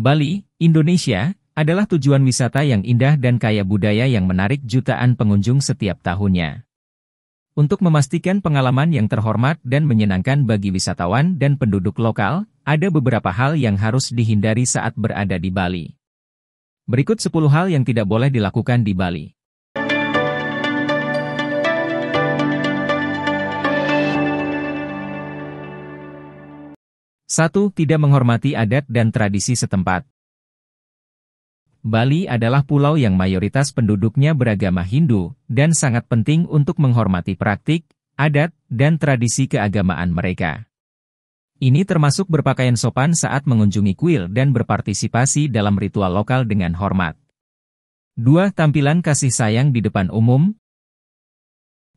Bali, Indonesia, adalah tujuan wisata yang indah dan kaya budaya yang menarik jutaan pengunjung setiap tahunnya. Untuk memastikan pengalaman yang terhormat dan menyenangkan bagi wisatawan dan penduduk lokal, ada beberapa hal yang harus dihindari saat berada di Bali. Berikut 10 hal yang tidak boleh dilakukan di Bali. 1. Tidak menghormati adat dan tradisi setempat Bali adalah pulau yang mayoritas penduduknya beragama Hindu, dan sangat penting untuk menghormati praktik, adat, dan tradisi keagamaan mereka. Ini termasuk berpakaian sopan saat mengunjungi kuil dan berpartisipasi dalam ritual lokal dengan hormat. 2. Tampilan kasih sayang di depan umum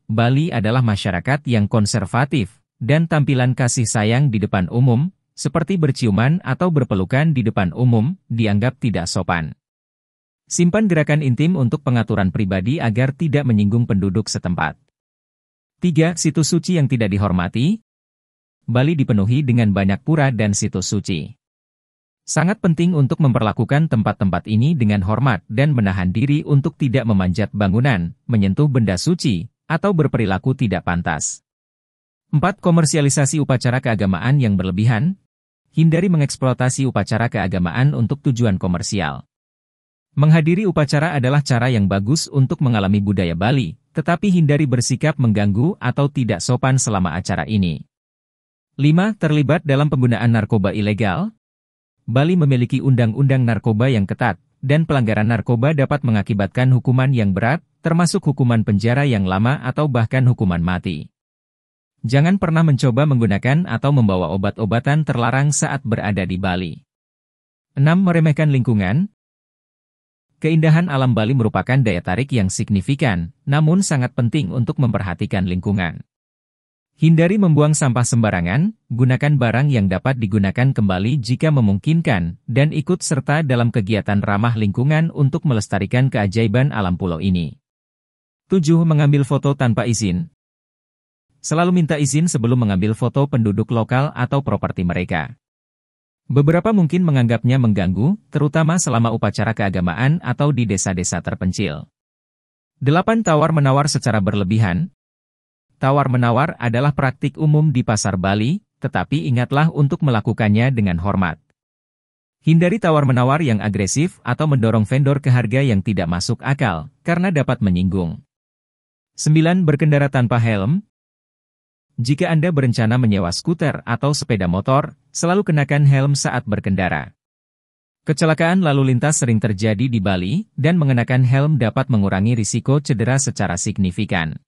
Bali adalah masyarakat yang konservatif, dan tampilan kasih sayang di depan umum, seperti berciuman atau berpelukan di depan umum, dianggap tidak sopan. Simpan gerakan intim untuk pengaturan pribadi agar tidak menyinggung penduduk setempat. 3. Situs suci yang tidak dihormati Bali dipenuhi dengan banyak pura dan situs suci. Sangat penting untuk memperlakukan tempat-tempat ini dengan hormat dan menahan diri untuk tidak memanjat bangunan, menyentuh benda suci, atau berperilaku tidak pantas. 4. Komersialisasi upacara keagamaan yang berlebihan, hindari mengeksploitasi upacara keagamaan untuk tujuan komersial. Menghadiri upacara adalah cara yang bagus untuk mengalami budaya Bali, tetapi hindari bersikap mengganggu atau tidak sopan selama acara ini. 5. Terlibat dalam penggunaan narkoba ilegal Bali memiliki undang-undang narkoba yang ketat, dan pelanggaran narkoba dapat mengakibatkan hukuman yang berat, termasuk hukuman penjara yang lama atau bahkan hukuman mati. Jangan pernah mencoba menggunakan atau membawa obat-obatan terlarang saat berada di Bali. 6. Meremehkan lingkungan Keindahan alam Bali merupakan daya tarik yang signifikan, namun sangat penting untuk memperhatikan lingkungan. Hindari membuang sampah sembarangan, gunakan barang yang dapat digunakan kembali jika memungkinkan, dan ikut serta dalam kegiatan ramah lingkungan untuk melestarikan keajaiban alam pulau ini. 7. Mengambil foto tanpa izin Selalu minta izin sebelum mengambil foto penduduk lokal atau properti mereka. Beberapa mungkin menganggapnya mengganggu, terutama selama upacara keagamaan atau di desa-desa terpencil. 8. Tawar-menawar secara berlebihan Tawar-menawar adalah praktik umum di pasar Bali, tetapi ingatlah untuk melakukannya dengan hormat. Hindari tawar-menawar yang agresif atau mendorong vendor ke harga yang tidak masuk akal, karena dapat menyinggung. 9. Berkendara tanpa helm jika Anda berencana menyewa skuter atau sepeda motor, selalu kenakan helm saat berkendara. Kecelakaan lalu lintas sering terjadi di Bali, dan mengenakan helm dapat mengurangi risiko cedera secara signifikan.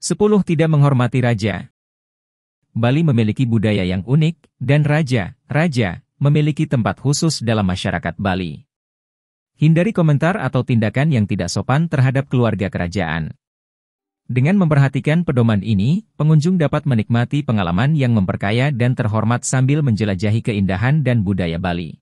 10. Tidak menghormati raja Bali memiliki budaya yang unik, dan raja-raja memiliki tempat khusus dalam masyarakat Bali. Hindari komentar atau tindakan yang tidak sopan terhadap keluarga kerajaan. Dengan memperhatikan pedoman ini, pengunjung dapat menikmati pengalaman yang memperkaya dan terhormat sambil menjelajahi keindahan dan budaya Bali.